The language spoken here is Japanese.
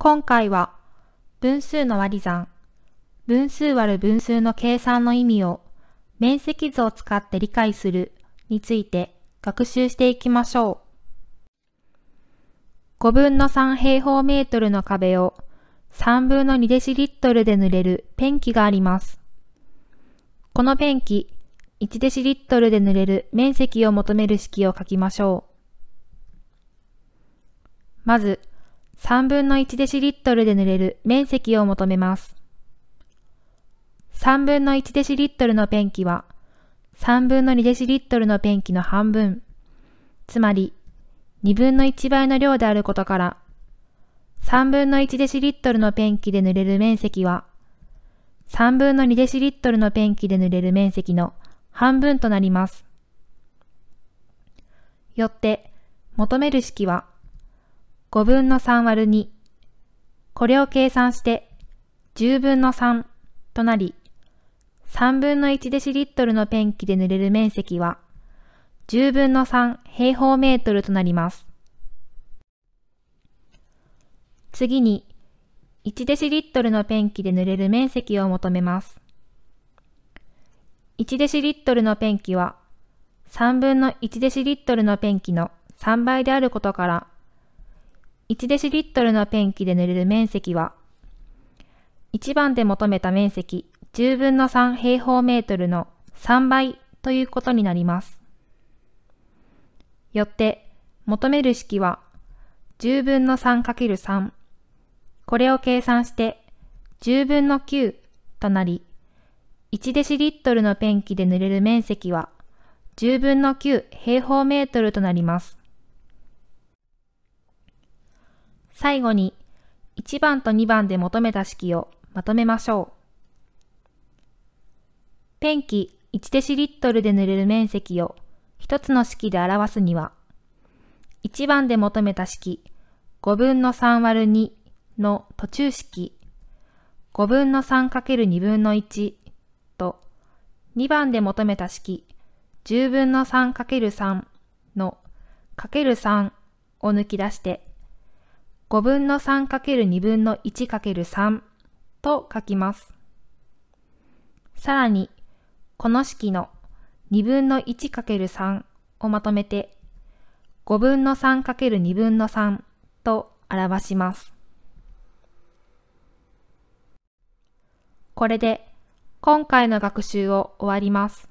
今回は分数の割り算、分数割る分数の計算の意味を面積図を使って理解するについて学習していきましょう。5分の3平方メートルの壁を3分の2デシリットルで塗れるペンキがあります。このペンキ、1デシリットルで塗れる面積を求める式を書きましょう。まず、3分の1デシリットルで塗れる面積を求めます。3分の1デシリットルのペンキは、3分の2デシリットルのペンキの半分、つまり2分の1倍の量であることから、3分の1デシリットルのペンキで塗れる面積は、3分の2デシリットルのペンキで塗れる面積の半分となります。よって、求める式は、5分の3割る2。これを計算して、10分の3となり、3分の1デシリットルのペンキで塗れる面積は、10分の3平方メートルとなります。次に、1デシリットルのペンキで塗れる面積を求めます。1デシリットルのペンキは、3分の1デシリットルのペンキの3倍であることから、1デシリットルのペンキで塗れる面積は、1番で求めた面積10分の3平方メートルの3倍ということになります。よって、求める式は、10分の 3×3。これを計算して、10分の9となり、1デシリットルのペンキで塗れる面積は、10分の9平方メートルとなります。最後に1番と2番で求めた式をまとめましょう。ペンキ1デシリットルで塗れる面積を1つの式で表すには、1番で求めた式5分の3割る2の途中式5分の 3×2 分の1と2番で求めた式10分の 3×3 の ×3 を抜き出して5分の 3×2 分の 1×3 と書きます。さらに、この式の2分の 1×3 をまとめて、5分の 3×2 分の3と表します。これで今回の学習を終わります。